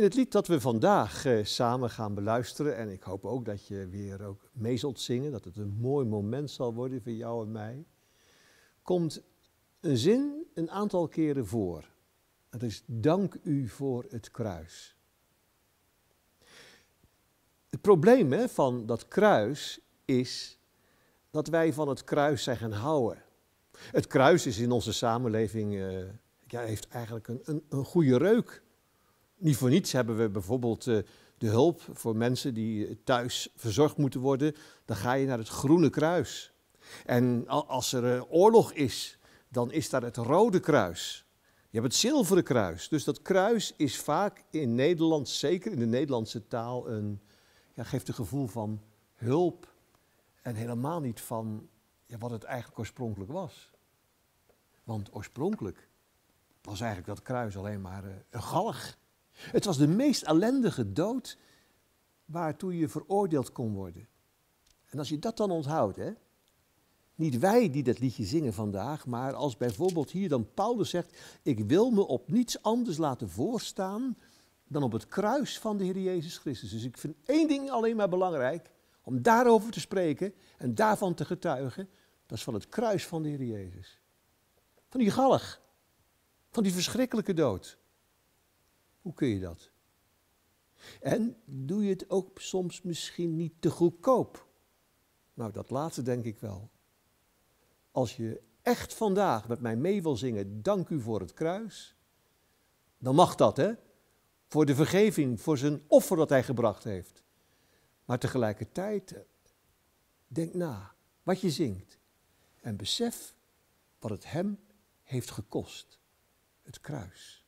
In het lied dat we vandaag eh, samen gaan beluisteren, en ik hoop ook dat je weer ook mee zult zingen, dat het een mooi moment zal worden voor jou en mij, komt een zin een aantal keren voor. Dat is dank u voor het kruis. Het probleem hè, van dat kruis is dat wij van het kruis zijn gaan houden. Het kruis is in onze samenleving, eh, ja, heeft eigenlijk een, een, een goede reuk niet voor niets hebben we bijvoorbeeld eh, de hulp voor mensen die thuis verzorgd moeten worden. Dan ga je naar het Groene Kruis. En als er eh, oorlog is, dan is daar het Rode Kruis. Je hebt het Zilveren Kruis. Dus dat kruis is vaak in Nederland, zeker in de Nederlandse taal, een, ja, geeft een gevoel van hulp. En helemaal niet van ja, wat het eigenlijk oorspronkelijk was. Want oorspronkelijk was eigenlijk dat kruis alleen maar eh, een galg. Het was de meest ellendige dood waartoe je veroordeeld kon worden. En als je dat dan onthoudt, hè? Niet wij die dat liedje zingen vandaag, maar als bijvoorbeeld hier dan Paulus zegt: Ik wil me op niets anders laten voorstaan dan op het kruis van de Heer Jezus Christus. Dus ik vind één ding alleen maar belangrijk, om daarover te spreken en daarvan te getuigen. Dat is van het kruis van de Heer Jezus. Van die galg, van die verschrikkelijke dood. Hoe kun je dat? En doe je het ook soms misschien niet te goedkoop? Nou, dat laatste denk ik wel. Als je echt vandaag met mij mee wil zingen, dank u voor het kruis, dan mag dat, hè? Voor de vergeving, voor zijn offer dat hij gebracht heeft. Maar tegelijkertijd, eh, denk na wat je zingt en besef wat het hem heeft gekost, het kruis.